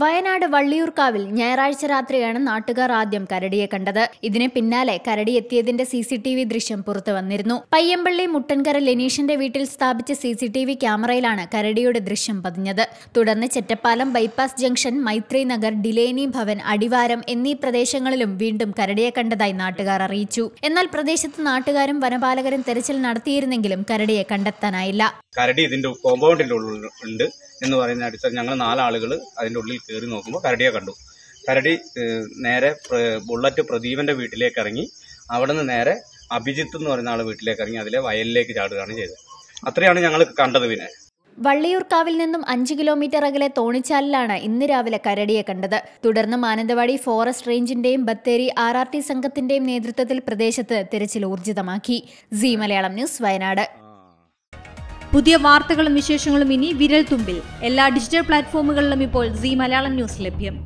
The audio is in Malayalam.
വയനാട് വള്ളിയൂർക്കാവിൽ ഞായറാഴ്ച രാത്രിയാണ് നാട്ടുകാർ ആദ്യം കരടിയെ കണ്ടത് ഇതിന് പിന്നാലെ കരടി എത്തിയതിന്റെ സി സി ടി വി ദൃശ്യം പുറത്തു വന്നിരുന്നു പയ്യമ്പള്ളി മുട്ടൻകര ലെനീഷിന്റെ വീട്ടിൽ സ്ഥാപിച്ച സി സി ടി വി ക്യാമറയിലാണ് കരടിയുടെ ദൃശ്യം പതിഞ്ഞത് തുടർന്ന് ചെറ്റപ്പാലം ബൈപ്പാസ് ജംഗ്ഷൻ മൈത്രി നഗർ ഡിലേനി ഭവൻ അടിവാരം എന്നീ പ്രദേശങ്ങളിലും വീണ്ടും കരടിയെ കണ്ടതായി നാട്ടുകാർ അറിയിച്ചു എന്നാൽ പ്രദേശത്ത് നാട്ടുകാരും വനപാലകരും തെരച്ചിൽ നടത്തിയിരുന്നെങ്കിലും കരടിയെ കണ്ടെത്താനായില്ല കരടി ഇതിന്റെ കോമ്പൗണ്ടിന്റെ ഉള്ളിൽ ഉണ്ട് എന്ന് പറയുന്ന അടുത്ത ഞങ്ങൾ നാലാളുകൾ അതിൻ്റെ ഉള്ളിൽ കയറി നോക്കുമ്പോൾ കരടിയെ കണ്ടു കരടി നേരെ ബുള്ളറ്റ് പ്രദീപൻ്റെ വീട്ടിലേക്ക് ഇറങ്ങി അവിടെ നിന്ന് നേരെ അഭിജിത്ത് എന്ന് പറയുന്ന ആളെ വീട്ടിലേക്ക് ഇറങ്ങി അതിലെ വയലിലേക്ക് ചാടുകയാണ് ചെയ്തത് അത്രയാണ് ഞങ്ങൾ കണ്ടത് പിന്നെ വള്ളിയൂർക്കാവിൽ നിന്നും അഞ്ച് കിലോമീറ്റർ അകലെ തോണിച്ചാലിലാണ് ഇന്ന് രാവിലെ കരടിയെ കണ്ടത് തുടർന്ന് മാനന്തവാടി ഫോറസ്റ്റ് റേഞ്ചിന്റെയും ബത്തേരി ആർ ആർ ടി സംഘത്തിന്റെയും നേതൃത്വത്തിൽ പ്രദേശത്ത് തിരച്ചിൽ ഊർജിതമാക്കി സി മലയാളം ന്യൂസ് വയനാട് പുതിയ വാർത്തകളും വിശേഷങ്ങളും ഇനി വിരൽ തുമ്പിൽ എല്ലാ ഡിജിറ്റൽ പ്ലാറ്റ്ഫോമുകളിലും ഇപ്പോൾ സി മലയാളം ന്യൂസ് ലഭ്യം